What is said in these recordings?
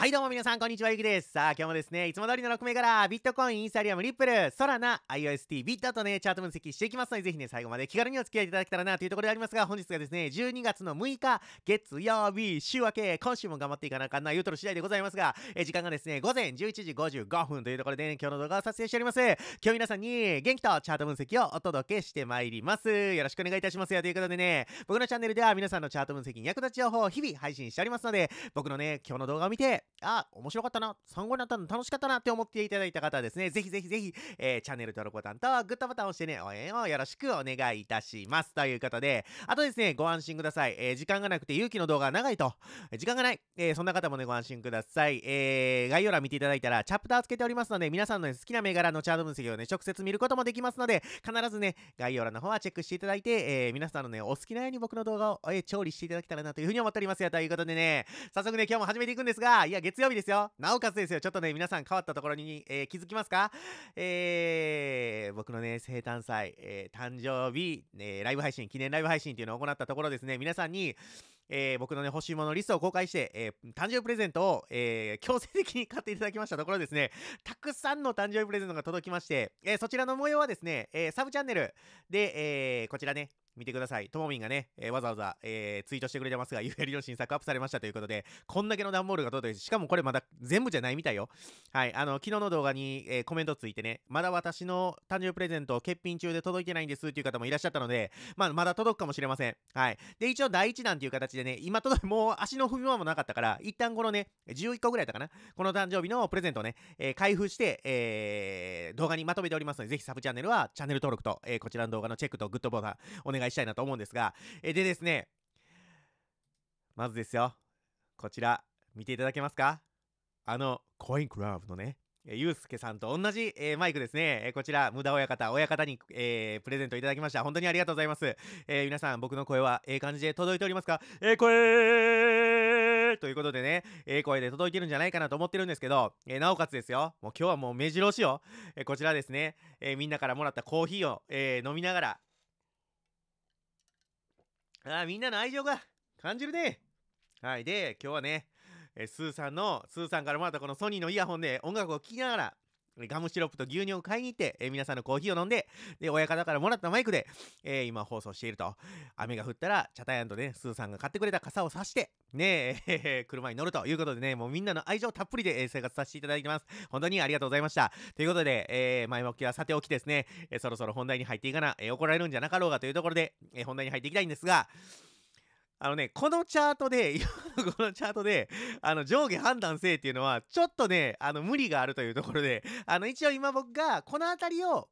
はいどうも皆さん、こんにちは、ゆきです。さあ、今日もですね、いつも通りの6名から、ビットコイン、インサリアム、リップル、ソラナ、IOST、ビットとね、チャート分析していきますので、ぜひね、最後まで気軽にお付き合いいただけたらな、というところでありますが、本日がですね、12月の6日、月曜日、週明け、今週も頑張っていかなあかんな、言うとる次第でございますが、え時間がですね、午前11時55分というところで、ね、今日の動画を撮影しております。今日皆さんに、元気とチャート分析をお届けしてまいります。よろしくお願いいたしますよ。ということでね、僕のチャンネルでは皆さんのチャート分析に役立つ情報を日々配信しておりますので、僕のね、今日の動画を見て、あ、面白かったな、参考になったの楽しかったなって思っていただいた方はですね、ぜひぜひぜひ、えー、チャンネル登録ボタンとグッドボタンを押してね、応援をよろしくお願いいたします。ということで、あとですね、ご安心ください。えー、時間がなくて勇気の動画長いと、時間がない、えー、そんな方もね、ご安心ください。えー、概要欄見ていただいたら、チャプターつけておりますので、皆さんの、ね、好きな銘柄のチャート分析をね、直接見ることもできますので、必ずね、概要欄の方はチェックしていただいて、えー、皆さんのね、お好きなように僕の動画を、えー、調理していただけたらなというふうに思っておりますよ。ということでね、早速ね、今日も始めていくんですが、いや、は月曜日ですよ。なおかつですよ。ちょっとね、皆さん変わったところに、えー、気づきますかえー、僕のね、生誕祭、えー、誕生日、えー、ライブ配信、記念ライブ配信っていうのを行ったところですね、皆さんに、えー、僕のね、欲しいものリストを公開して、えー、誕生日プレゼントを、えー、強制的に買っていただきましたところですね、たくさんの誕生日プレゼントが届きまして、えそちらの模様はですね、えサブチャンネルで、えこちらね、見てください。ともみんがね、えー、わざわざ、えー、ツイートしてくれてますが、ゆ l の新作アップされましたということで、こんだけの段ボールが届いて、しかもこれまだ全部じゃないみたいよ。はい、あの、昨日の動画に、えー、コメントついてね、まだ私の誕生日プレゼント欠品中で届いてないんですっていう方もいらっしゃったので、まあ、まだ届くかもしれません。はい。で、一応第一弾という形でね、今届く、もう足の踏み場もなかったから、一旦このね、11個ぐらいだったかな、この誕生日のプレゼントをね、えー、開封して、えー、動画にまとめておりますので、ぜひサブチャンネルはチャンネル登録と、えー、こちらの動画のチェックとグッドボタンお願い願いしたいなと思うんですが、えでですね、まずですよ、こちら、見ていただけますかあの、コインクラブのね、ゆうすけさんと同じ、えー、マイクですね。えー、こちら、無駄親方、親方に、えー、プレゼントいただきました。本当にありがとうございます。え皆さん、僕の声は、ええ感じで届いておりますかええ声ということでね、ええ声で届いてるんじゃないかなと思ってるんですけど、えなおかつですよ、もう今日はもう目白押しよ。えこちらですね、えみんなからもらったコーヒーを、え飲みながら、あみんなの愛情が感じるね。はい。で、今日はね、えー、スーさんの、スーさんからもらったこのソニーのイヤホンで音楽を聴きながら、ガムシロップと牛乳を買いに行って、えー、皆さんのコーヒーを飲んで、で、親方からもらったマイクで、えー、今放送していると。雨が降ったら、チャタヤンとね、スーさんが買ってくれた傘を差して、ねえ、えー、車に乗るということでね、もうみんなの愛情たっぷりで、えー、生活させていただいてます。本当にありがとうございました。ということで、えー、前置きはさておきですね、えー、そろそろ本題に入っていかな、えー、怒られるんじゃなかろうがというところで、えー、本題に入っていきたいんですが、あのね、このチャートで、このチャートで、あの、上下判断せいっていうのは、ちょっとね、あの、無理があるというところで、あの、一応今僕が、この辺りを、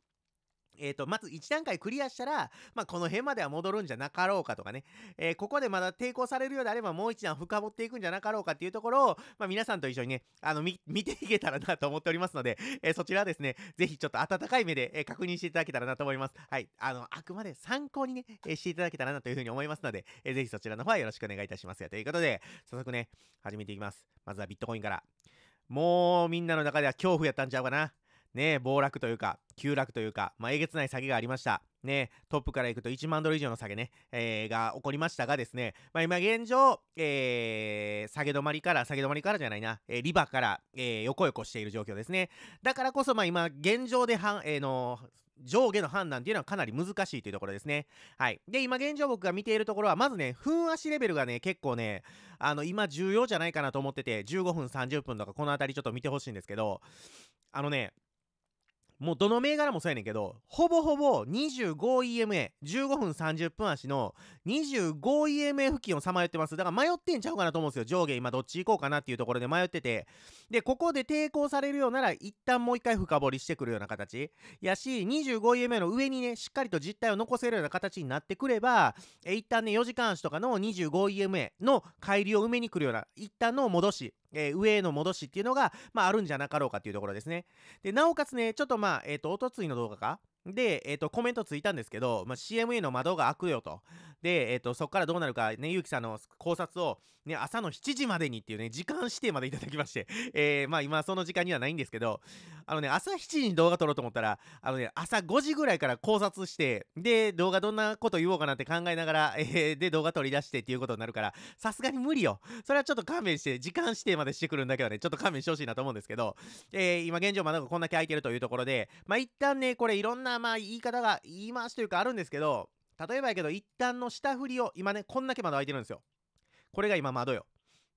えっ、ー、と、まず1段階クリアしたら、まあ、この辺までは戻るんじゃなかろうかとかね、えー、ここでまだ抵抗されるようであればもう一段深掘っていくんじゃなかろうかっていうところを、まあ、皆さんと一緒にね、あの、見、見ていけたらなと思っておりますので、えー、そちらはですね、ぜひちょっと温かい目で、え確認していただけたらなと思います。はい。あの、あくまで参考にね、えしていただけたらなというふうに思いますので、えー、ぜひそちらの方はよろしくお願いいたしますよ。ということで、早速ね、始めていきます。まずはビットコインから。もうみんなの中では恐怖やったんちゃうかな。ね、暴落というか、急落というか、まあ、えげつない下げがありました。ね、トップからいくと1万ドル以上の下げね、えー、が起こりましたがですね、まあ、今現状、えー、下げ止まりから、下げ止まりからじゃないな、えー、リバから、えー、横横している状況ですね。だからこそ、まあ、今、現状でえー、の、上下の判断というのはかなり難しいというところですね。はい。で、今現状僕が見ているところは、まずね、分足レベルがね、結構ね、あの、今重要じゃないかなと思ってて、15分30分とかこの辺りちょっと見てほしいんですけど、あのね、もうどの銘柄もそうやねんけど、ほぼほぼ 25EMA、15分30分足の 25EMA 付近をさまよってます。だから迷ってんちゃうかなと思うんですよ。上下今どっち行こうかなっていうところで迷ってて。で、ここで抵抗されるようなら一旦もう一回深掘りしてくるような形。やし、25EMA の上にね、しっかりと実態を残せるような形になってくれば、え一旦ね、4時間足とかの 25EMA の帰りを埋めに来るような、一旦の戻しえー、上への戻しっていうのが、まあ、あるんじゃなかろうかっていうところですね。で、なおかつね、ちょっとまあ、えっ、ー、と、おとついの動画かで、えっ、ー、と、コメントついたんですけど、まあ、CMA の窓が開くよと。で、えっ、と、そこからどうなるか、ね、ゆうきさんの考察を、ね、朝の7時までにっていうね、時間指定までいただきまして、えー、まあ今その時間にはないんですけど、あのね、朝7時に動画撮ろうと思ったら、あのね、朝5時ぐらいから考察して、で、動画どんなこと言おうかなって考えながら、えー、で、動画撮り出してっていうことになるから、さすがに無理よ。それはちょっと勘弁して、時間指定までしてくるんだけどね、ちょっと勘弁してほしいなと思うんですけど、えー、今現状まだこんだけ空いてるというところで、まあ一旦ね、これいろんな、まあ言い方が、言い回しというかあるんですけど、例えばやけど、一旦の下振りを、今ね、こんだけまだ空いてるんですよ。これが今窓よ。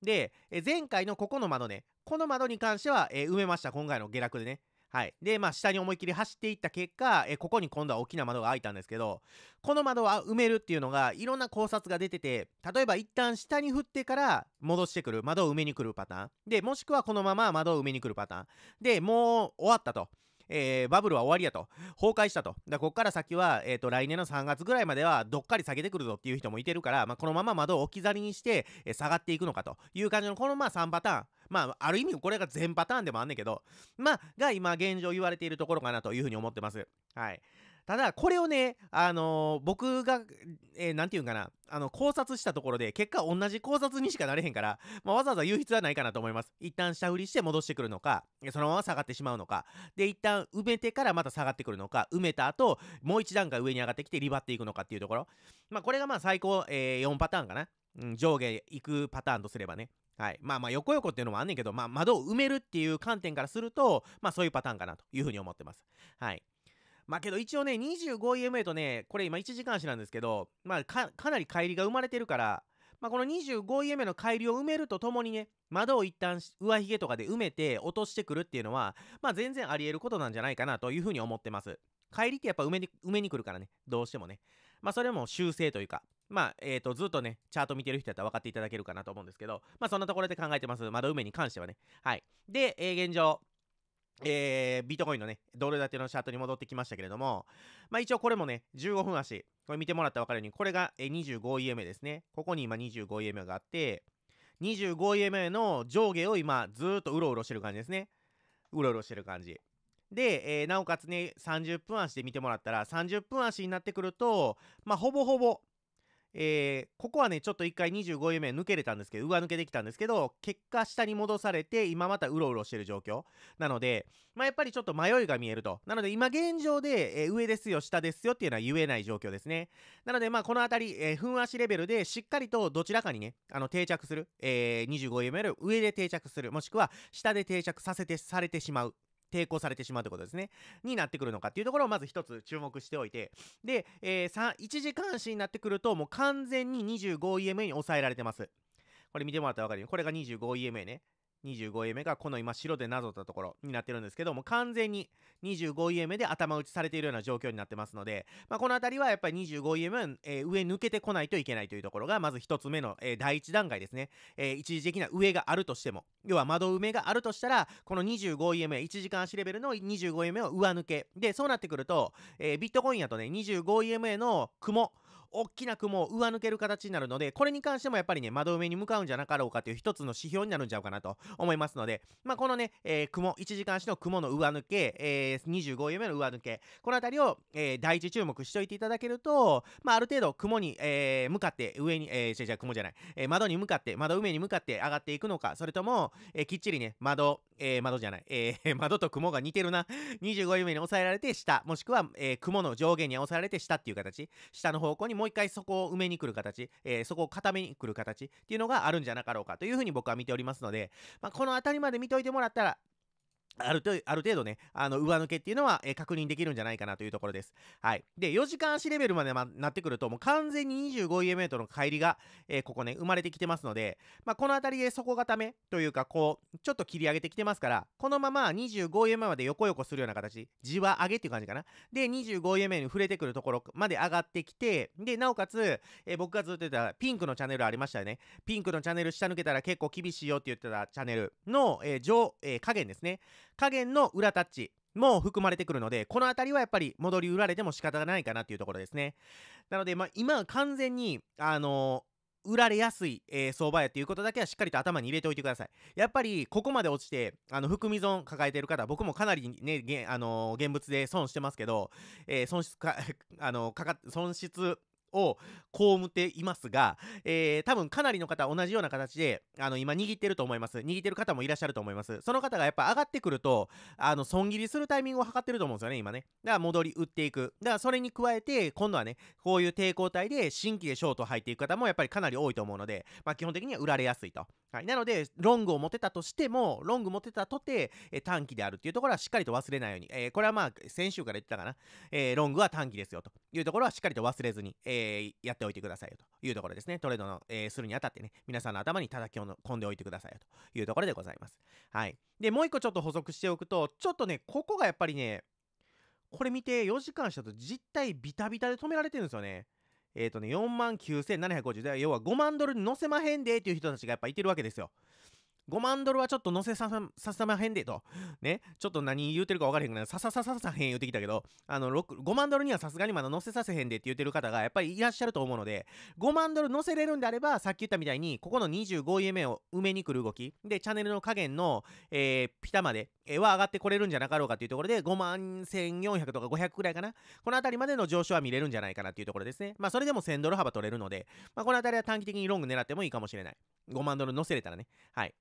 で、え前回のここの窓ね、この窓に関しては、え埋めました、今回の下落でね。はい。で、まあ、下に思いっきり走っていった結果、えここに今度は大きな窓が開いたんですけど、この窓は埋めるっていうのが、いろんな考察が出てて、例えば一旦下に振ってから戻してくる、窓を埋めに来るパターン。で、もしくはこのまま窓を埋めに来るパターン。で、もう終わったと。えー、バブルは終わりやと、崩壊したと。だこっから先は、えっ、ー、と、来年の3月ぐらいまでは、どっかり下げてくるぞっていう人もいてるから、まあ、このまま窓を置き去りにして、えー、下がっていくのかという感じの、このまあ3パターン。まあ、ある意味これが全パターンでもあんねんけど、まあ、が今現状言われているところかなというふうに思ってます。はい。ただ、これをね、あのー、僕が、えー、て言うんかな、あの、考察したところで、結果同じ考察にしかなれへんから、まあ、わざわざ言う必要はないかなと思います。一旦下振りして戻してくるのか、そのまま下がってしまうのか、で、一旦埋めてからまた下がってくるのか、埋めた後、もう一段階上に上がってきてリバっていくのかっていうところ。まあ、これがまあ最高、えー、4パターンかな。うん、上下行くパターンとすればね。はい。まあまあ、横横っていうのもあんねんけど、まあ、窓を埋めるっていう観点からすると、まあそういうパターンかなというふうに思ってます。はい。まあけど一応ね、25EMA とね、これ今1時間足なんですけど、まあかなり帰りが生まれてるから、まあこの 25EMA の帰りを埋めるとともにね、窓を一旦上髭とかで埋めて落としてくるっていうのは、まあ全然あり得ることなんじゃないかなというふうに思ってます。帰りってやっぱ埋めに、埋めに来るからね、どうしてもね。まあそれも修正というか、まあ、えっ、ー、と、ずっとね、チャート見てる人やったら分かっていただけるかなと思うんですけど、まあそんなところで考えてます。窓埋めに関してはね。はい。で、えー、現状。えー、ビートコインのね、ドル建てのチャートに戻ってきましたけれども、まあ一応これもね、15分足、これ見てもらったら分かるように、これが 25EMA ですね。ここに今 25EMA があって、25EMA の上下を今ずっとうろうろしてる感じですね。うろうろしてる感じ。で、えー、なおかつね、30分足で見てもらったら、30分足になってくると、まあほぼほぼえー、ここはね、ちょっと一回25夢抜けれたんですけど、上抜けできたんですけど、結果下に戻されて、今またうろうろしてる状況。なので、まあ、やっぱりちょっと迷いが見えると。なので、今現状で、えー、上ですよ、下ですよっていうのは言えない状況ですね。なので、まあ、このあたり、えー、ふんわしレベルでしっかりとどちらかにね、あの、定着する。えー、25夢より上で定着する。もしくは、下で定着させて、されてしまう。抵抗されてしまうということですね。になってくるのかっていうところをまず一つ注目しておいて、で、えー、1時監視になってくると、もう完全に 25EMA に抑えられてます。これ見てもらったらわかるよ。これが 25EMA ね。25イ目がこの今白でなぞったところになってるんですけども完全に25イ目で頭打ちされているような状況になってますので、まあ、この辺りはやっぱり25イムえー、上抜けてこないといけないというところがまず1つ目の、えー、第1段階ですね、えー、一時的な上があるとしても要は窓埋めがあるとしたらこの 25EM1 時間足レベルの 25EM を上抜けでそうなってくると、えビットコインやとね 25EM の雲大きな雲を上抜ける形になるので、これに関してもやっぱりね、窓上に向かうんじゃなかろうかという一つの指標になるんじゃうかなと思いますので、まあ、このね、えー、雲、1時間足の雲の上抜け、えー、25夢の上抜け、この辺りを、えー、第一注目しておいていただけると、まあ、ある程度雲に、えー、向かって上に、えー、違う雲じゃない、えー、窓に向かって、窓上に向かって上がっていくのか、それとも、えー、きっちりね、窓、えー、窓じゃない、えー、窓と雲が似てるな、25夢に抑えられて下、もしくは、えー、雲の上下に抑えられて下っていう形、下の方向にもう一回そこを埋めに来る形、えー、そこを固めに来る形っていうのがあるんじゃなかろうかというふうに僕は見ておりますので、まあ、この辺りまで見ておいてもらったら、あるある程度ね、あの、上抜けっていうのは、えー、確認できるんじゃないかなというところです。はい。で、4時間足レベルまで、ま、なってくると、もう完全に 25EM の帰りが、えー、ここね、生まれてきてますので、まあ、この辺りで底固めというか、こう、ちょっと切り上げてきてますから、このまま 25EM まで横横するような形、じわ上げっていう感じかな。で、25EM に触れてくるところまで上がってきて、で、なおかつ、えー、僕がずっと言ってたピンクのチャンネルありましたよね。ピンクのチャンネル下抜けたら結構厳しいよって言ってたチャンネルの、えー、上、えー、加減ですね。加減の裏タッチも含まれてくるので、この辺りはやっぱり戻り売られても仕方がないかなっていうところですね。なので、まあ、今は完全に、あの売られやすい、えー、相場やっていうことだけはしっかりと頭に入れておいてください。やっぱりここまで落ちて、あの含み損抱えてる方、僕もかなりね、あのー、現物で損してますけど、えー、損失か、あのー、かか、損失を被っていますが、えー、多分かなりの方同じような形で、あの、今握ってると思います。握ってる方もいらっしゃると思います。その方がやっぱ上がってくると、あの、損切りするタイミングを測ってると思うんですよね、今ね。だから戻り打っていく。だからそれに加えて、今度はね、こういう抵抗体で新規でショート入っていく方もやっぱりかなり多いと思うので、まあ、基本的には売られやすいと。はい。なので、ロングを持てたとしても、ロング持てたとて、え短期であるっていうところはしっかりと忘れないように、えー、これはまあ、先週から言ってたかな、えー、ロングは短期ですよというところはしっかりと忘れずに、えーえー、やっておいてくださいよというところですね。トレードの、えー、するにあたってね、皆さんの頭に叩き込んでおいてくださいよというところでございます。はい。で、もう一個ちょっと補足しておくと、ちょっとね、ここがやっぱりね、これ見て4時間したと実態ビタビタで止められてるんですよね。えっ、ー、とね、4 9750で、要は5万ドルに乗せまへんでっていう人たちがやっぱいてるわけですよ。5万ドルはちょっと乗せささまへんでと。ね。ちょっと何言うてるか分からへんくなさささささへん言うてきたけど、あの、5万ドルにはさすがにまだ乗せさせへんでって言ってる方がやっぱりいらっしゃると思うので、5万ドル乗せれるんであれば、さっき言ったみたいに、ここの 25EMA を埋めに来る動き、で、チャンネルの加減の、えー、ピタまで、えー、は上がってこれるんじゃなかろうかというところで、5万1400とか500くらいかな。この辺りまでの上昇は見れるんじゃないかなというところですね。まあ、それでも1000ドル幅取れるので、まあ、この辺りは短期的にロング狙ってもいいかもしれない。5万ドル乗せれたらね。はい。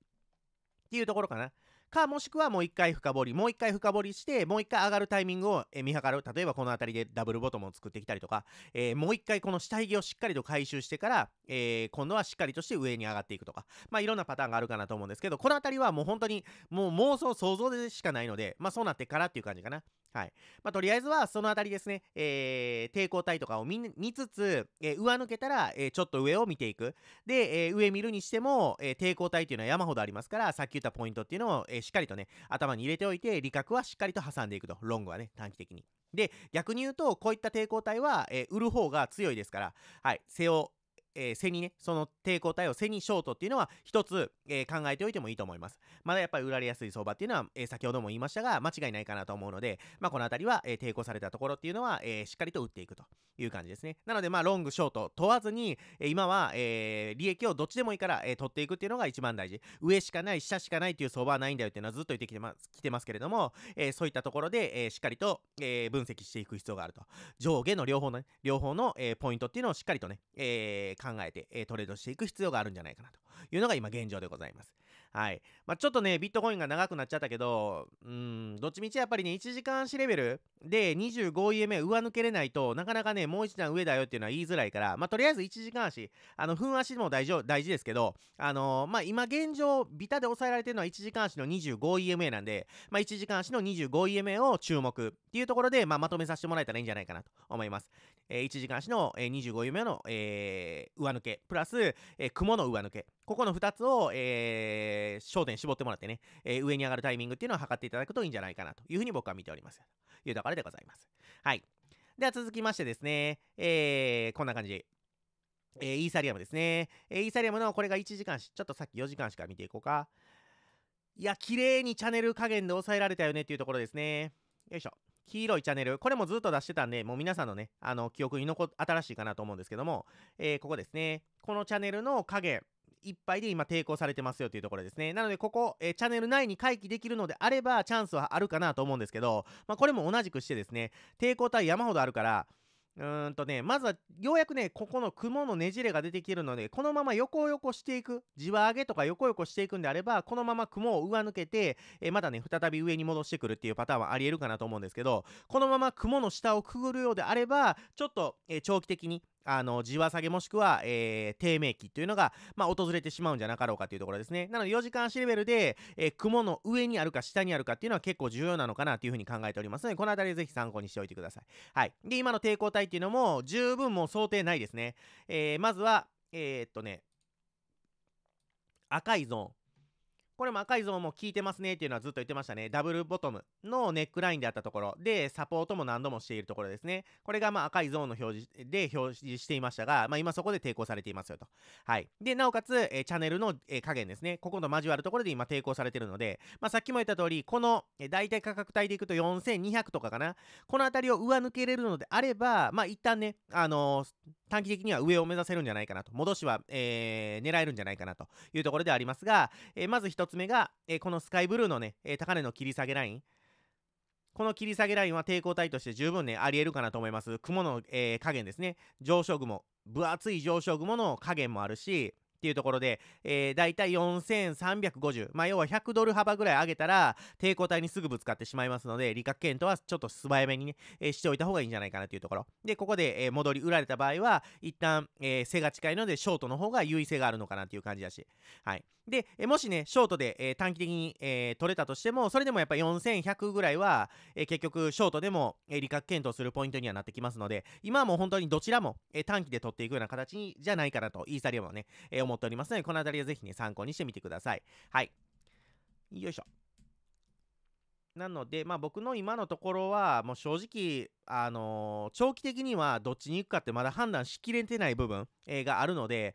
っていうところかな。か、もしくはもう一回深掘り、もう一回深掘りして、もう一回上がるタイミングを見計らう。例えばこの辺りでダブルボトムを作ってきたりとか、えー、もう一回この下髭をしっかりと回収してから、えー、今度はしっかりとして上に上がっていくとか、まあいろんなパターンがあるかなと思うんですけど、この辺りはもう本当にもう妄想想像でしかないので、まあそうなってからっていう感じかな。はい。まあ、とりあえずは、そのあたりですね、えー、抵抗体とかを見つつ、えー、上抜けたら、えー、ちょっと上を見ていく。で、えー、上見るにしても、えー、抵抗体っていうのは山ほどありますから、さっき言ったポイントっていうのを、えー、しっかりとね、頭に入れておいて、理覚はしっかりと挟んでいくと。ロングはね、短期的に。で、逆に言うと、こういった抵抗体は、えー、売る方が強いですから、はい、背をえー、背にね、その抵抗体を背にショートっていうのは一つ、えー、考えておいてもいいと思います。まだやっぱり売られやすい相場っていうのは、えー、先ほども言いましたが、間違いないかなと思うので、まあ、このあたりは、え抵抗されたところっていうのは、えしっかりと打っていくという感じですね。なので、まあ、ロング、ショート問わずに、え今は、え利益をどっちでもいいから、え取っていくっていうのが一番大事。上しかない、下しかないっていう相場はないんだよっていうのはずっと言ってきてます、来てますけれども、えそういったところで、えしっかりと、え分析していく必要があると。上下の両方の、ね、両方の、えポイントっていうのをしっかりとね、えー、考えて、えトレードしていく必要があるんじゃないかなというのが今現状でございます。はい。まあ、ちょっとね、ビットコインが長くなっちゃったけど、うん、どっちみちやっぱりね、1時間足レベルで 25EMA 上抜けれないとなかなかね、もう一段上だよっていうのは言いづらいから、まあ、とりあえず1時間足、あの、分足も大丈夫、大事ですけど、あのー、まあ、今現状、ビタで抑えられてるのは1時間足の 25EMA なんで、まあ、1時間足の 25EMA を注目っていうところで、まあ、まとめさせてもらえたらいいんじゃないかなと思います。えー、1時間足の、え 25EMA の、えー、上抜け、プラス、えー、雲の上抜けここの2つを、えー、焦点絞ってもらってね、えー、上に上がるタイミングっていうのを測っていただくといいんじゃないかなというふうに僕は見ております。いうところでございます。はい。では続きましてですね、えー、こんな感じ。えー、イーサリアムですね。えー、イーサリアムのこれが1時間し、ちょっとさっき4時間しか見ていこうか。いや、綺麗にチャンネル加減で抑えられたよねっていうところですね。よいしょ。黄色いチャンネル、これもずっと出してたんで、もう皆さんのね、あの記憶に残新しいかなと思うんですけども、えー、ここですね、このチャンネルの加減。いっぱいで今抵抗されてますよというところですね。なので、ここ、えー、チャンネル内に回帰できるのであれば、チャンスはあるかなと思うんですけど、まあ、これも同じくしてですね、抵抗体山ほどあるから、うーんとね、まずはようやくね、ここの雲のねじれが出てきてるので、このまま横横していく、地は上げとか横横していくんであれば、このまま雲を上抜けて、えー、まだね、再び上に戻してくるっていうパターンはありえるかなと思うんですけど、このまま雲の下をくぐるようであれば、ちょっと、えー、長期的にあの、地は下げもしくは、えー、低迷期というのが、まあ、訪れてしまうんじゃなかろうかというところですね。なので、4時間足レベルで、えー、雲の上にあるか下にあるかっていうのは結構重要なのかなというふうに考えておりますので、このあたりぜひ参考にしておいてください。はい。で、今の抵抗体っていうのも、十分もう想定ないですね。えー、まずは、えー、っとね、赤いゾーン。これも赤いゾーンも効いてますねっていうのはずっと言ってましたね。ダブルボトムのネックラインであったところで、サポートも何度もしているところですね。これがまあ赤いゾーンの表示で表示していましたが、まあ今そこで抵抗されていますよと。はい。で、なおかつ、えー、チャンネルの、えー、加減ですね。ここと交わるところで今抵抗されているので、まあさっきも言った通り、この、えー、大体価格帯でいくと4200とかかな。この辺りを上抜けれるのであれば、まあ一旦ね、あのー、短期的には上を目指せるんじゃないかなと。戻しは、えー、狙えるんじゃないかなというところでありますが、えー、まず一つつ目が、えー、このスカイブルーのね、えー、高値の切り下げライン。この切り下げラインは抵抗体として十分ね、あり得るかなと思います。雲の、えー、加減ですね。上昇雲。分厚い上昇雲の加減もあるし、っていうところで、えー、大体4350、まあ、要は100ドル幅ぐらい上げたら、抵抗体にすぐぶつかってしまいますので、利確検討はちょっと素早めにね、えー、しておいた方がいいんじゃないかなというところ。で、ここで、えー、戻り売られた場合は、一旦、えー、背が近いので、ショートの方が優位性があるのかなという感じだし、はい。で、えもしね、ショートで、え短期的に、え取れたとしても、それでもやっぱ4100ぐらいは、え結局、ショートでも、え利確検討するポイントにはなってきますので、今はもう本当にどちらも、え短期で取っていくような形じゃないかなと、イーサリアムはね、え思っておりますので、この辺りはぜひね、参考にしてみてください。はい。よいしょ。なので、まあ、僕の今のところは、もう正直、あのー、長期的にはどっちに行くかってまだ判断しきれてない部分、えー、があるので、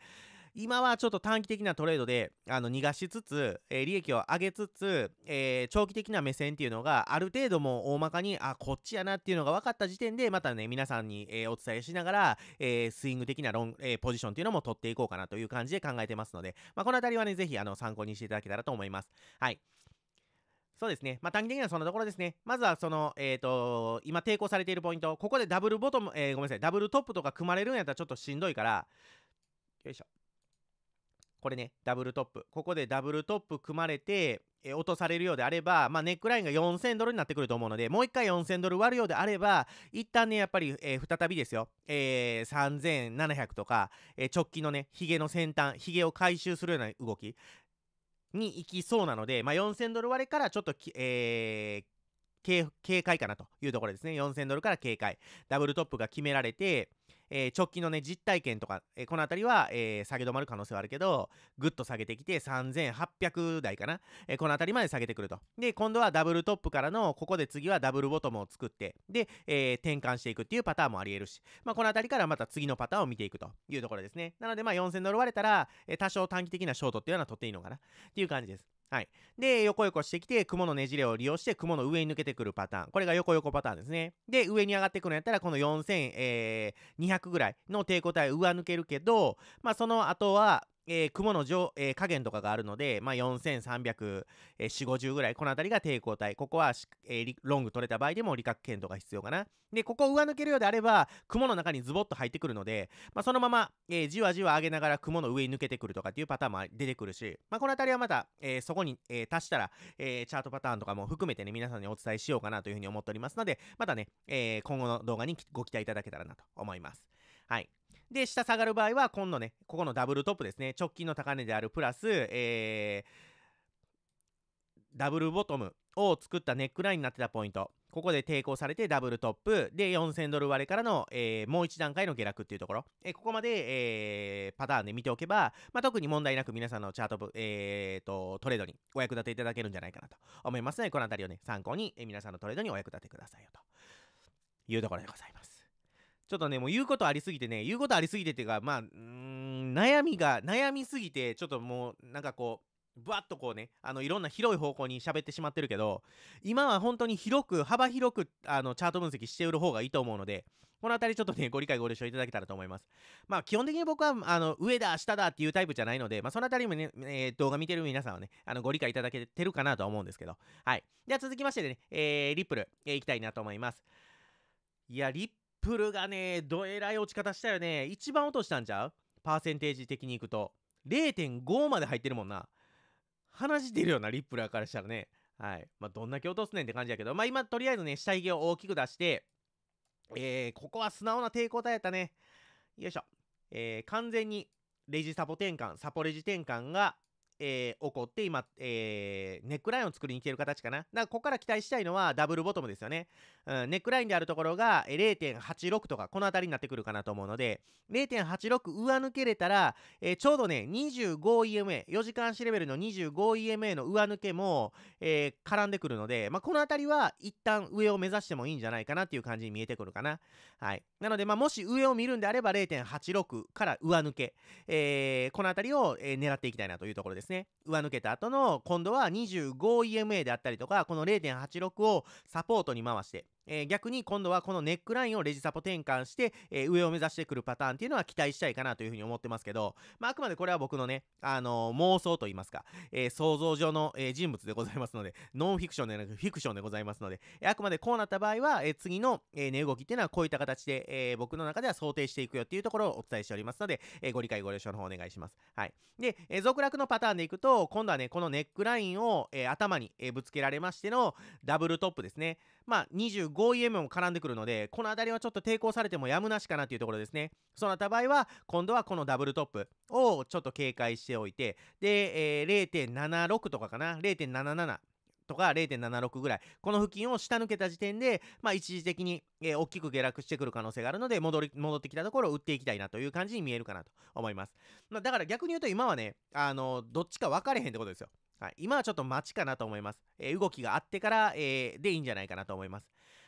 今はちょっと短期的なトレードで、あの、逃がしつつ、えー、利益を上げつつ、えー、長期的な目線っていうのが、ある程度も大まかに、あ、こっちやなっていうのが分かった時点で、またね、皆さんに、えー、お伝えしながら、えスイング的なロン、えポジションっていうのも取っていこうかなという感じで考えてますので、まあ、このあたりはね、ぜひ、あの、参考にしていただけたらと思います。はい。そうですね。まあ、短期的にはそんなところですね。まずは、その、えっ、ー、と、今抵抗されているポイント。ここでダブルボトム、えー、ごめんなさい。ダブルトップとか組まれるんやったらちょっとしんどいから、よいしょ。これね、ダブルトップ。ここでダブルトップ組まれて、え落とされるようであれば、まあ、ネックラインが4000ドルになってくると思うので、もう1回4000ドル割るようであれば、一旦ね、やっぱり、えー、再びですよ、えー、3700とか、えー、直近のね、ヒゲの先端、ヒゲを回収するような動きに行きそうなので、まあ、4000ドル割れからちょっとえー、警戒かなというところですね。4000ドルから警戒。ダブルトップが決められて、えー、直近のね、実体験とか、えー、このあたりは、えー、下げ止まる可能性はあるけど、ぐっと下げてきて3800台かな、えこのあたりまで下げてくると。で、今度はダブルトップからの、ここで次はダブルボトムを作って、で、え転換していくっていうパターンもあり得るし、まあ、このあたりからまた次のパターンを見ていくというところですね。なので、まあ、4000ドル割れたら、え多少短期的なショートっていうのは取っていいのかなっていう感じです。はい。で、横横してきて、雲のねじれを利用して、雲の上に抜けてくるパターン。これが横横パターンですね。で、上に上がってくるんやったら、この4200ぐらいの抵抗体上抜けるけど、まあ、その後は、えー、雲の上、えー、加減とかがあるので、まあ、4300、えー、4 50ぐらい、この辺りが抵抗体。ここは、えー、ロング取れた場合でも理覚検討が必要かな。で、ここを上抜けるようであれば、雲の中にズボッと入ってくるので、まあ、そのまま、えー、じわじわ上げながら雲の上に抜けてくるとかっていうパターンも出てくるし、まあ、この辺りはまた、えー、そこに、えー、足したら、えー、チャートパターンとかも含めてね、皆さんにお伝えしようかなというふうに思っておりますので、またね、えー、今後の動画にご期待いただけたらなと思います。はい。で、下下がる場合は、今度ね、ここのダブルトップですね、直近の高値であるプラス、えー、ダブルボトムを作ったネックラインになってたポイント。ここで抵抗されてダブルトップで4000ドル割れからの、えー、もう一段階の下落っていうところ、えー、ここまで、えー、パターンで見ておけば、まあ、特に問題なく皆さんのチャート、えーと、トレードにお役立ていただけるんじゃないかなと思いますので、このあたりをね、参考に、え皆さんのトレードにお役立てくださいよというところでございます。ちょっとね、もう言うことありすぎてね、言うことありすぎてっていうか、まあ、悩みが、悩みすぎて、ちょっともう、なんかこう、ぶわっとこうね、あの、いろんな広い方向に喋ってしまってるけど、今は本当に広く、幅広く、あの、チャート分析して売る方がいいと思うので、このあたりちょっとね、ご理解ご了承いただけたらと思います。まあ、基本的に僕は、あの、上だ、下だっていうタイプじゃないので、まあ、そのあたりもね、えー、動画見てる皆さんはね、あの、ご理解いただけてるかなとは思うんですけど、はい。では続きましてね、えー、リップル、えー、いきたいなと思います。いや、リップルがね、どえらい落ち方したよね。一番落としたんちゃうパーセンテージ的にいくと。0.5まで入ってるもんな。鼻血出るよな、リップラーからしたらね。はい。まあ、どんだけ落とすねんって感じやけど、まあ、今、とりあえずね、下髭を大きく出して、えー、ここは素直な抵抗体やったね。よいしょ。えー、完全にレジサポ転換、サポレジ転換が、えー、起こって今、えー、ネックラインを作りに来てる形かな。だからここから期待したいのはダブルボトムですよね。うん、ネックラインであるところが0.86とかこの辺りになってくるかなと思うので、0.86上抜けれたら、えー、ちょうどね、25EMA、4時間足レベルの 25EMA の上抜けも、えー、絡んでくるので、まあ、この辺りは一旦上を目指してもいいんじゃないかなっていう感じに見えてくるかな。はい。なので、まあ、もし上を見るんであれば0.86から上抜け、えー、この辺りを、え狙っていきたいなというところです。ですね上抜けた後の今度は 25EMA であったりとかこの0.86をサポートに回してえー、逆に今度はこのネックラインをレジサポ転換して、えー、上を目指してくるパターンっていうのは期待したいかなというふうに思ってますけど、まあ、あくまでこれは僕のね、あのー、妄想と言いますか、え想像上の、え人物でございますので、ノンフィクションではなくフィクションでございますので、えあくまでこうなった場合は、え次の、え値動きっていうのはこういった形で、え僕の中では想定していくよっていうところをお伝えしておりますので、えご理解ご了承の方お願いします。はい。で、え続落のパターンでいくと、今度はね、このネックラインを、え頭に、えぶつけられましてのダブルトップですね。まあ、25 5EM も絡んでくるので、この辺りはちょっと抵抗されてもやむなしかなというところですね。そうなった場合は、今度はこのダブルトップをちょっと警戒しておいて、で、えー、0.76とかかな、0.77。とか0.76ぐらい、この付近を下抜けた時点で、まあ、一時的に、えー、大きく下落してくる可能性があるので戻り、戻ってきたところを打っていきたいなという感じに見えるかなと思います。まあ、だから逆に言うと、今はね、あのどっちか分かれへんってことですよ。はい、今はちょっと待ちかなと思います。えー、動きがあってから、えー、でいいんじゃないかなと思います。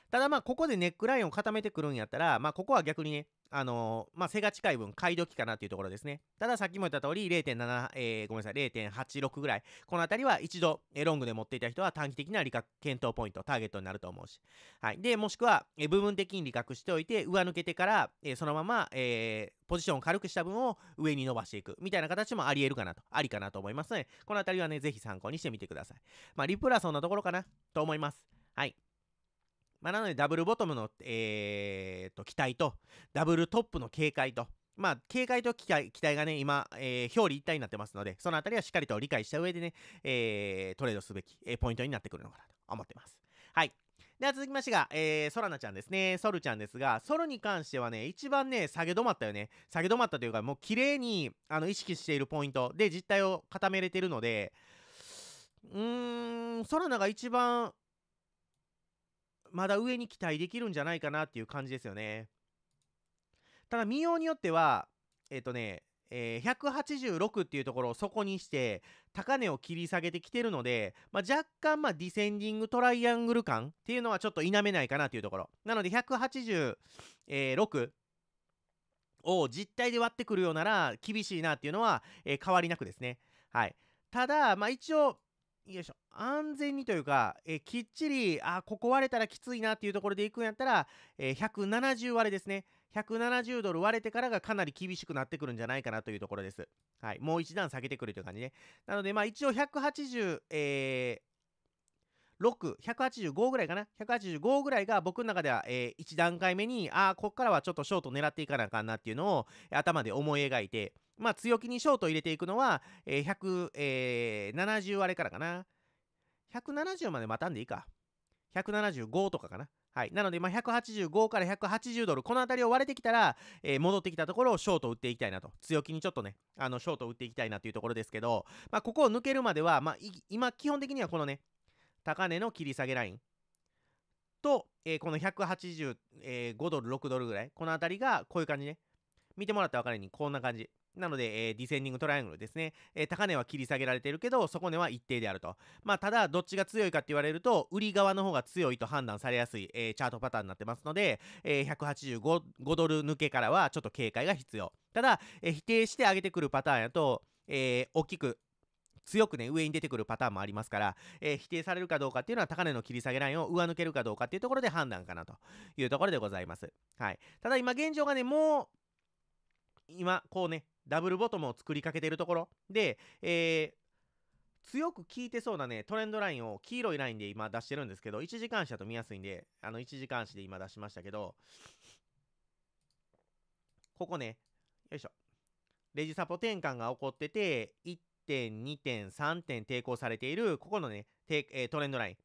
ただまあ、ここでネックラインを固めてくるんやったら、まあ、ここは逆にね、あのー、まあ、背が近い分、買い時かなというところですね。ただ、さっきも言った通り、0.7、えー、ごめんなさい、0.86ぐらい。このあたりは一度、ロングで持っていた人は短期的な利確検討ポイント、ターゲットになると思うし。はい。で、もしくは、部分的に利確しておいて、上抜けてから、そのまま、えー、ポジションを軽くした分を上に伸ばしていくみたいな形もあり得るかなと、ありかなと思いますので、このあたりはね、ぜひ参考にしてみてください。まあ、リプラはそんなところかなと思います。はい。まあ、なので、ダブルボトムの、えー、と、機体と、ダブルトップの警戒と、まあ、警戒と機体機体がね、今、えー、表裏一体になってますので、そのあたりはしっかりと理解した上でね、えー、トレードすべき、えー、ポイントになってくるのかなと思ってます。はい。では続きましてが、えー、ソラナちゃんですね。ソルちゃんですが、ソルに関してはね、一番ね、下げ止まったよね。下げ止まったというか、もう綺麗にあの意識しているポイントで実態を固めれてるので、うーん、ソラナが一番まだ上に期待できるんじゃないかなっていう感じですよね。ただ、民謡によっては、えっ、ー、とね、えー、186っていうところを底にして、高値を切り下げてきてるので、まあ、若干、まあ、ディセンディングトライアングル感っていうのはちょっと否めないかなというところ。なので、186を実体で割ってくるようなら、厳しいなっていうのは、えー、変わりなくですね。はい。ただ、まあ、一応、よいしょ、安全にというか、えきっちり、あ、ここ割れたらきついなっていうところで行くんやったら、え170割れですね。170ドル割れてからがかなり厳しくなってくるんじゃないかなというところです。はい。もう一段下げてくるという感じね。なので、まあ一応180、えー、6185ぐらいかな185ぐらいが僕の中では、えー、1段階目にああこっからはちょっとショート狙っていかなあかんなっていうのを頭で思い描いてまあ強気にショート入れていくのは、えー、170あれからかな170まで待たんでいいか175とかかなはい、なので、まあ、185から180ドル、この辺りを割れてきたら、えー、戻ってきたところをショート打っていきたいなと、強気にちょっとね、あのショート打っていきたいなというところですけど、まあ、ここを抜けるまでは、まあ、今、基本的にはこのね、高値の切り下げラインと、えー、この185、えドル、6ドルぐらい、この辺りがこういう感じね。見てもらったら分かるように、こんな感じ。なので、えー、ディセンディングトライアングルですね、えー、高値は切り下げられてるけど、底値は一定であると。まあ、ただ、どっちが強いかって言われると、売り側の方が強いと判断されやすい、えー、チャートパターンになってますので、え185ドル抜けからはちょっと警戒が必要。ただ、え否定して上げてくるパターンやと、え大きく強くね、上に出てくるパターンもありますから、えー、否定されるかどうかっていうのは高値の切り下げラインを上抜けるかどうかっていうところで判断かなというところでございます。はい。ただ今現状がね、もう、今、こうね、ダブルボトムを作りかけているところで、えー、強く効いてそうなね、トレンドラインを黄色いラインで今出してるんですけど、1時間足だと見やすいんで、あの1時間足で今出しましたけど、ここね、よいしょ。レジサポ転換が起こってて、一点、2点、3点抵抗されている、ここのね、えー、トレンドライン。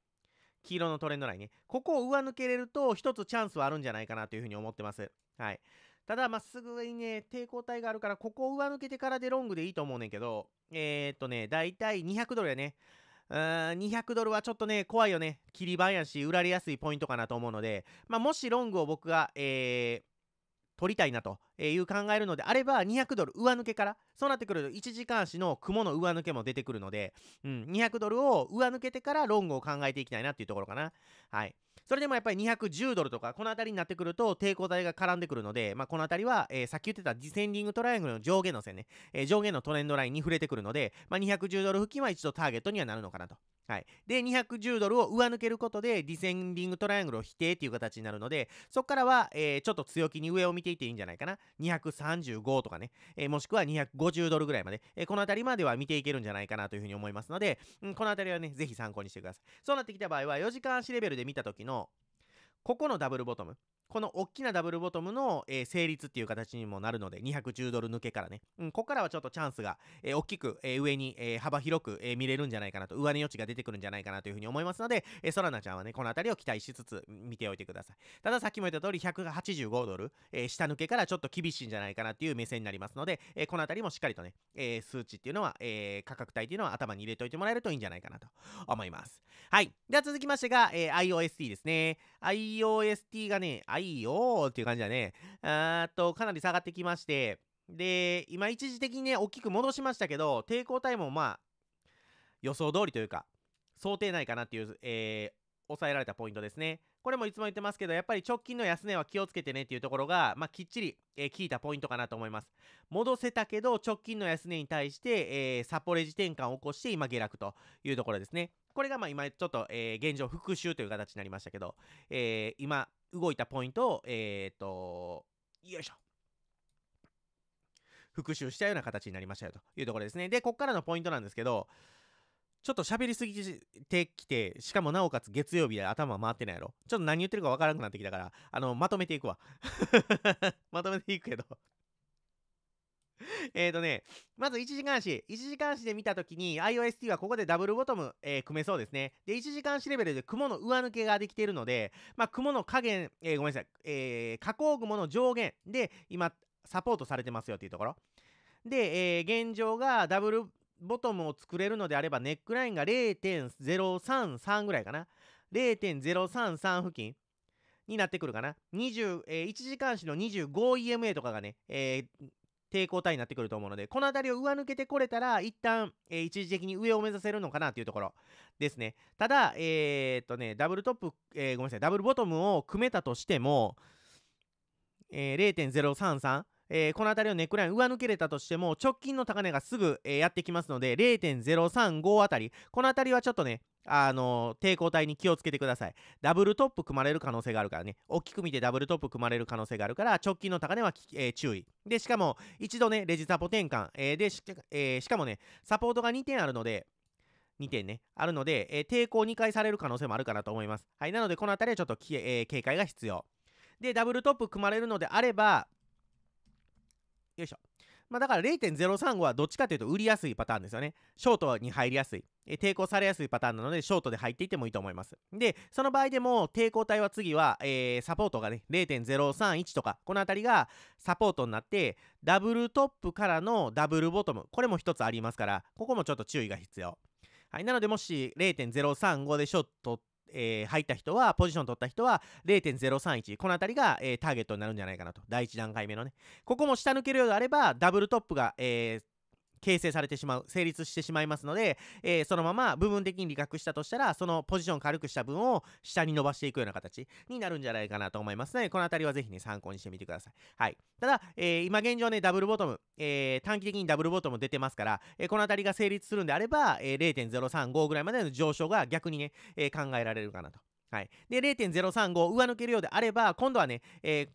黄色のトレンドラインね。ここを上抜けれると、一つチャンスはあるんじゃないかなというふうに思ってます。はい。ただ、まっすぐにね、抵抗体があるから、ここを上抜けてからでロングでいいと思うねんけど、えー、っとね、だいたい200ドルやね。うーん200ドルはちょっとね、怖いよね。切り番やし、売られやすいポイントかなと思うので、まあ、もしロングを僕が、えー、取りたいなという考えるのであれば、200ドル上抜けから、そうなってくると1時間足の雲の上抜けも出てくるので、うん、200ドルを上抜けてからロングを考えていきたいなっていうところかな。はい。それでもやっぱり210ドルとか、この辺りになってくると抵抗体が絡んでくるので、まあ、この辺りは、えー、さっき言ってたディセンディングトライアングルの上下の線ね、えー、上下のトレンドラインに触れてくるので、まあ、210ドル付近は一度ターゲットにはなるのかなと。はい。で、210ドルを上抜けることで、ディセンディングトライアングルを否定っていう形になるので、そこからは、えー、ちょっと強気に上を見ていていいんじゃないかな。235とかね、えー、もしくは250ドルぐらいまで、えー、この辺りまでは見ていけるんじゃないかなというふうに思いますので、うん、この辺りはね、ぜひ参考にしてください。そうなってきた場合は、4時間足レベルで見た時の、ここのダブルボトム。この大きなダブルボトムの、えー、成立っていう形にもなるので、210ドル抜けからね。うん、ここからはちょっとチャンスが、えー、大きく、えー、上に、えー、幅広く、えー、見れるんじゃないかなと、上値余地が出てくるんじゃないかなというふうに思いますので、えー、ソラナちゃんはね、このあたりを期待しつつ見ておいてください。たださっきも言った通り、185ドル、えー、下抜けからちょっと厳しいんじゃないかなっていう目線になりますので、えー、このあたりもしっかりとね、えー、数値っていうのは、えー、価格帯っていうのは頭に入れておいてもらえるといいんじゃないかなと思います。はい。では続きましてが、えー、iOST ですね。iOST がね、いいよっていう感じだね。あーっと、かなり下がってきまして、で、今一時的にね、大きく戻しましたけど、抵抗タイムもまあ、予想通りというか、想定内かなっていう、えー、抑えられたポイントですね。これもいつも言ってますけど、やっぱり直近の安値は気をつけてねっていうところが、まあ、きっちり、えー、効いたポイントかなと思います。戻せたけど、直近の安値に対して、えー、サポレジ転換を起こして、今下落というところですね。これがまあ今ちょっと、えー、現状復習という形になりましたけど、えー、今動いたポイントを、えっ、ー、と、よいしょ。復習したような形になりましたよというところですね。で、こっからのポイントなんですけど、ちょっと喋りすぎてきて、しかもなおかつ月曜日で頭回ってないやろ。ちょっと何言ってるかわからなくなってきたから、あの、まとめていくわ。まとめていくけど えっとね、まず1時間足。1時間足で見たときに iOST はここでダブルボトム、えー、組めそうですね。で、1時間足レベルで雲の上抜けができているので、まあ、雲の加減、えー、ごめんなさい、えー、加工雲の上限で今、サポートされてますよっていうところ。で、えー、現状がダブルボトムを作れるのであれば、ネックラインが0.033ぐらいかな。0.033付近になってくるかな。20、えー、1時間足の 25EMA とかがね、えー、抵抗体になってくると思うので、この辺りを上抜けてこれたら、一旦、えー、一時的に上を目指せるのかなというところですね。ただ、えー、っとね、ダブルトップ、えー、ごめんなさい、ダブルボトムを組めたとしても、えー、0.033、えー、この辺りをネックライン上抜けれたとしても、直近の高値がすぐ、えー、やってきますので、0.035あたり、この辺りはちょっとね、あの、抵抗体に気をつけてください。ダブルトップ組まれる可能性があるからね。大きく見てダブルトップ組まれる可能性があるから、直近の高値は、えー、注意。で、しかも、一度ね、レジサポ転換。えー、でし、えー、しかもね、サポートが2点あるので、2点ね、あるので、え抵抗2回される可能性もあるかなと思います。はい、なので、この辺りはちょっとき、え警戒が必要。で、ダブルトップ組まれるのであれば、よいしょ。まあ、だから0.035はどっちかというと売りやすいパターンですよね。ショートに入りやすい。え抵抗されやすいパターンなので、ショートで入っていってもいいと思います。で、その場合でも、抵抗体は次は、えー、サポートがね、0.031とか、この辺りがサポートになって、ダブルトップからのダブルボトム、これも一つありますから、ここもちょっと注意が必要。はい、なので、もし0.035でショートえー、入った人は、ポジション取った人は0.031。この辺りが、えー、ターゲットになるんじゃないかなと。第1段階目のね。ここも下抜けるようであれば、ダブルトップが、えー、形成されてしまう、成立してしまいますので、えー、そのまま部分的に理学したとしたら、そのポジション軽くした分を下に伸ばしていくような形になるんじゃないかなと思いますので、このあたりはぜひね、参考にしてみてください。はい。ただ、えー、今現状ね、ダブルボトム、えー、短期的にダブルボトム出てますから、えー、このあたりが成立するんであれば、えー、0.035ぐらいまでの上昇が逆にね、えー、考えられるかなと。はい。で、0.035上抜けるようであれば、今度はね、えー、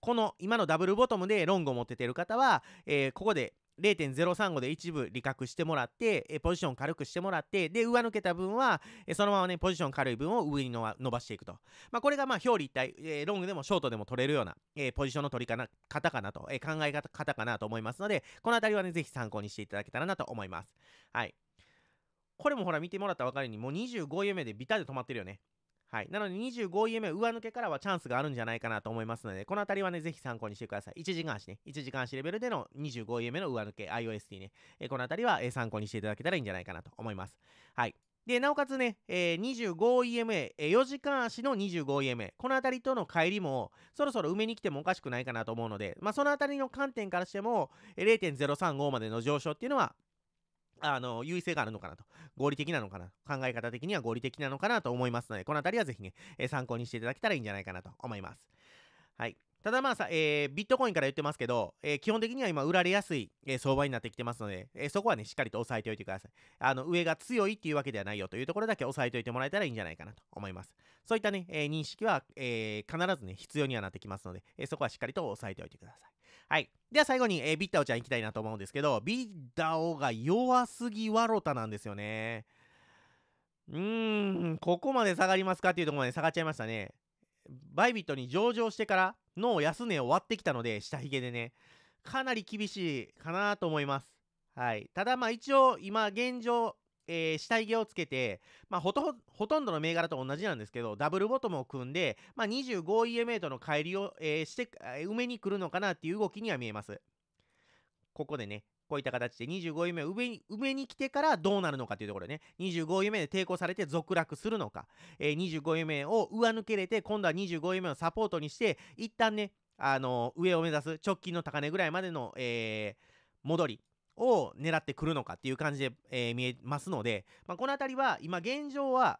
この今のダブルボトムでロングを持っててる方は、えー、ここで0.035で一部利確してもらって、ポジション軽くしてもらって、で、上抜けた分は、そのままね、ポジション軽い分を上に伸ばしていくと。まあ、これがまあ、表裏一体、えー、ロングでもショートでも取れるような、えー、ポジションの取りかな方かなと、えー、考え方かなと思いますので、このあたりはね、ぜひ参考にしていただけたらなと思います。はい。これもほら見てもらったばかりに、もう25夢でビタで止まってるよね。はい。なので2 5 e m 上抜けからはチャンスがあるんじゃないかなと思いますので、このあたりはね、ぜひ参考にしてください。1時間足ね。1時間足レベルでの2 5 e m の上抜け、IOST ね。えー、このあたりは、えー、参考にしていただけたらいいんじゃないかなと思います。はい。で、なおかつね、えー、25EMA、えー、4時間足の 25EMA、このあたりとの帰りも、そろそろ埋めに来てもおかしくないかなと思うので、まあ、そのあたりの観点からしても、0.035までの上昇っていうのは、あの、優位性があるのかなと。合理的なのかな。考え方的には合理的なのかなと思いますので、このあたりはぜひね、え参考にしていただけたらいいんじゃないかなと思います。はい。ただまあさ、えー、ビットコインから言ってますけど、えー、基本的には今売られやすい、えー、相場になってきてますので、えそこはね、しっかりと押さえておいてください。あの、上が強いっていうわけではないよというところだけ押さえておいてもらえたらいいんじゃないかなと思います。そういったね、え認識は、え必ずね、必要にはなってきますので、えそこはしっかりと押さえておいてください。はい。では最後に、えー、ビッタオちゃん行きたいなと思うんですけど、ビッダオが弱すぎワロタなんですよね。うーん、ここまで下がりますかっていうところまで下がっちゃいましたね。バイビットに上場してからの安値を割ってきたので、下髭でね、かなり厳しいかなと思います。はい。ただまあ一応今現状、えー、下着をつけて、まあ、ほと、ほとんどの銘柄と同じなんですけど、ダブルボトムを組んで、まあ、25EMA の帰りを、えー、して、埋めに来るのかなっていう動きには見えます。ここでね、こういった形で25夢を上に上に来てからどうなるのかというところでね、25夢で抵抗されて続落するのか、えー、25トを上抜けれて、今度は25トをサポートにして、一旦ね、あのー、上を目指す直近の高値ぐらいまでの、えー、戻り、を狙ってくるのかっていう感じで、えー、見えますので、まあ、この辺りは今現状は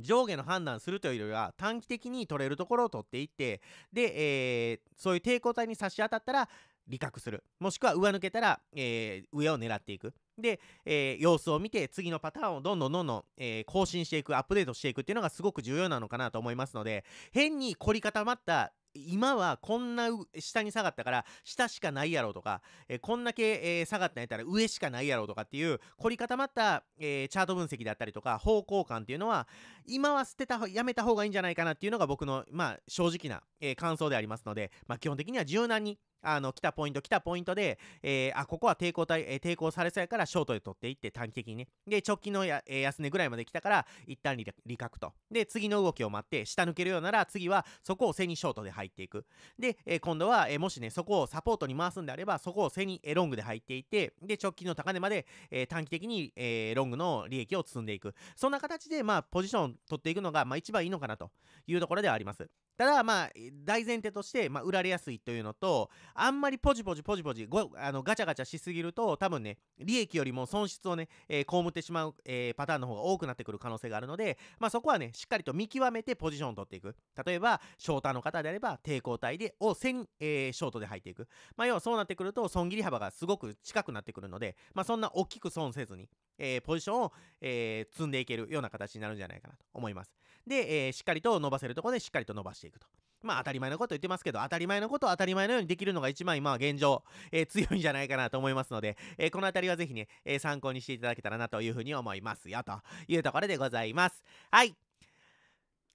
上下の判断するというよりは短期的に取れるところを取っていってで、えー、そういう抵抗体に差し当たったら利確するもしくは上抜けたら、えー、上を狙っていくで、えー、様子を見て次のパターンをどんどんどんどん、えー、更新していくアップデートしていくっていうのがすごく重要なのかなと思いますので変に凝り固まった今はこんな下に下がったから下しかないやろうとか、えー、こんだけ、えー、下がったんやったら上しかないやろうとかっていう凝り固まった、えー、チャート分析だったりとか方向感っていうのは今は捨てたやめた方がいいんじゃないかなっていうのが僕のまあ正直な、え感想でありますので、まあ、基本的には柔軟にあの、来たポイント、来たポイントで、えー、あ、ここは抵抗対、えー、抵抗されそうやからショートで取っていって短期的にね。で、直近のや、えー、安値ぐらいまで来たから、一旦利利確と。で、次の動きを待って、下抜けるようなら、次はそこを背にショートで入っていく。で、えー、今度は、えー、もしね、そこをサポートに回すんであれば、そこを背に、えー、ロングで入っていって、で、直近の高値まで、えー、短期的に、えー、ロングの利益を積んでいく。そんな形で、まあ、ポジション取っていくのが、まあ、一番いいのかなというところではあります。ただ、まあ、大前提として、まあ、売られやすいというのと、あんまりポジポジポジポジ、ごあのガチャガチャしすぎると、多分ね、利益よりも損失をね、えー、被ってしまう、えー、パターンの方が多くなってくる可能性があるので、まあ、そこはね、しっかりと見極めてポジションを取っていく。例えば、ショーターの方であれば、抵抗体で、を1000、えー、ショートで入っていく。まあ、要はそうなってくると、損切り幅がすごく近くなってくるので、まあ、そんな大きく損せずに、えー、ポジションを、えー、積んでいけるような形になるんじゃないかなと思います。で、えー、しっかりと伸ばせるとこでしっかりと伸ばしていくと。まあ当たり前のこと言ってますけど、当たり前のことを当たり前のようにできるのが一番今は現状、えー、強いんじゃないかなと思いますので、えー、このあたりはぜひね、えー、参考にしていただけたらなというふうに思いますよ、というところでございます。はい。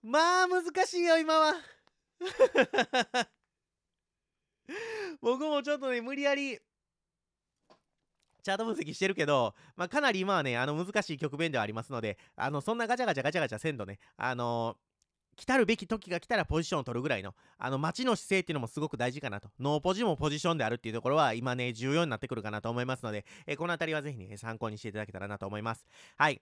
まあ難しいよ、今は。僕もちょっとね、無理やり、チャート分析してるけど、まあ、かなり今はね、あの難しい局面ではありますので、あのそんなガチャガチャガチャガチャせんとね、あのー来たるべき時が来たらポジションを取るぐらいの、あの、待ちの姿勢っていうのもすごく大事かなと。ノーポジもポジションであるっていうところは、今ね、重要になってくるかなと思いますので、えー、この辺りはぜひね、参考にしていただけたらなと思います。はい。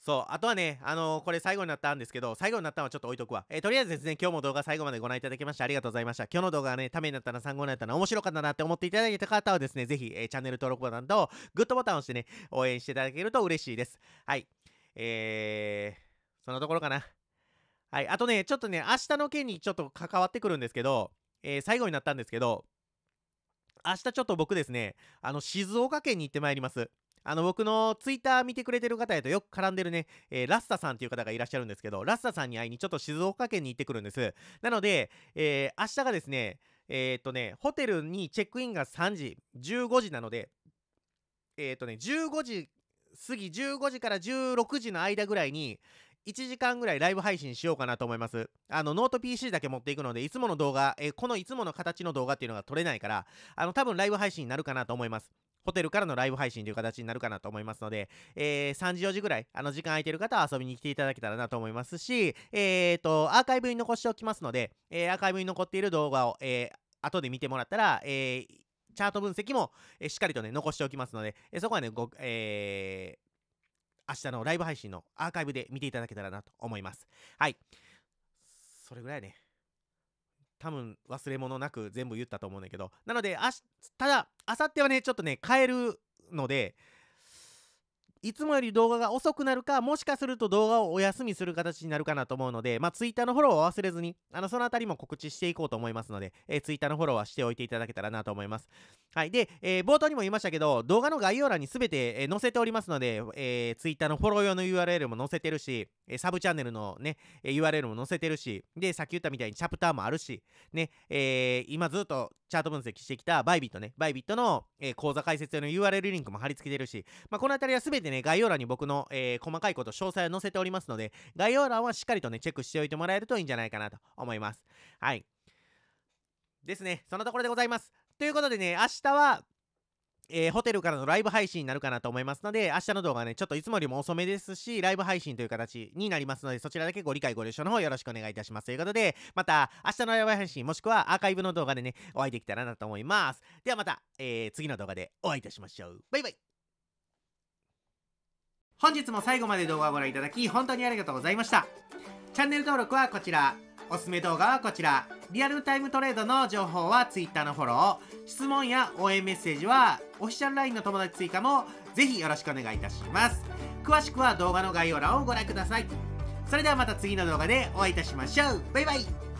そう。あとはね、あのー、これ最後になったんですけど、最後になったのはちょっと置いとくわ。えー、とりあえずですね、今日も動画最後までご覧いただきましてありがとうございました。今日の動画がね、ためになったな、参考になったな、面白かったなって思っていただいた方はですね、ぜひ、えー、チャンネル登録ボタンと、グッドボタンを押してね、応援していただけると嬉しいです。はい。えー、そんなところかな。はい。あとね、ちょっとね、明日の件にちょっと関わってくるんですけど、えー、最後になったんですけど、明日ちょっと僕ですね、あの、静岡県に行ってまいります。あの、僕のツイッター見てくれてる方やとよく絡んでるね、えー、ラッサさんっていう方がいらっしゃるんですけど、ラッサさんに会いにちょっと静岡県に行ってくるんです。なので、えー、明日がですね、えー、っとね、ホテルにチェックインが3時、15時なので、えー、っとね、15時過ぎ、15時から16時の間ぐらいに、1時間ぐらいライブ配信しようかなと思います。あの、ノート PC だけ持っていくので、いつもの動画、えー、このいつもの形の動画っていうのが撮れないから、あの、多分ライブ配信になるかなと思います。ホテルからのライブ配信という形になるかなと思いますので、えー、3時4時ぐらい、あの、時間空いてる方は遊びに来ていただけたらなと思いますし、えー、と、アーカイブに残しておきますので、えー、アーカイブに残っている動画を、えー、後で見てもらったら、えー、チャート分析も、えー、しっかりとね、残しておきますので、えー、そこはね、ご、えー、明日のライブ配信のアーカイブで見ていただけたらなと思います。はい。それぐらいね。多分忘れ物なく全部言ったと思うんだけどなのであしただあさってはねちょっとね変えるのでいつもより動画が遅くなるか、もしかすると動画をお休みする形になるかなと思うので、まあ、ツイッターのフォローは忘れずに、あの、そのあたりも告知していこうと思いますので、えー、ツイッターのフォローはしておいていただけたらなと思います。はい。で、えー、冒頭にも言いましたけど、動画の概要欄にすべて、えー、載せておりますので、えー、Twitter のフォロー用の URL も載せてるし、えー、サブチャンネルのね、えー、URL も載せてるし、で、さっき言ったみたいにチャプターもあるし、ね、えー、今ずっとチャート分析してきたバイビットね、バイビットの、えー、講座解説用の URL リンクも貼り付けてるし、まあ、このあたりはすべてね、概要欄に僕の、えー、細かいこと、詳細を載せておりますので、概要欄はしっかりとね、チェックしておいてもらえるといいんじゃないかなと思います。はい。ですね。そんなところでございます。ということでね、明日は、えー、ホテルからのライブ配信になるかなと思いますので、明日の動画ね、ちょっといつもよりも遅めですし、ライブ配信という形になりますので、そちらだけご理解、ご了承の方よろしくお願いいたします。ということで、また明日のライブ配信、もしくはアーカイブの動画でね、お会いできたらなと思います。ではまた、えー、次の動画でお会いいたしましょう。バイバイ本日も最後まで動画をご覧いただき、本当にありがとうございました。チャンネル登録はこちら。おすすめ動画はこちらリアルタイムトレードの情報は Twitter のフォロー質問や応援メッセージはオフィシャル LINE の友達追加もぜひよろしくお願いいたします詳しくは動画の概要欄をご覧くださいそれではまた次の動画でお会いいたしましょうバイバイ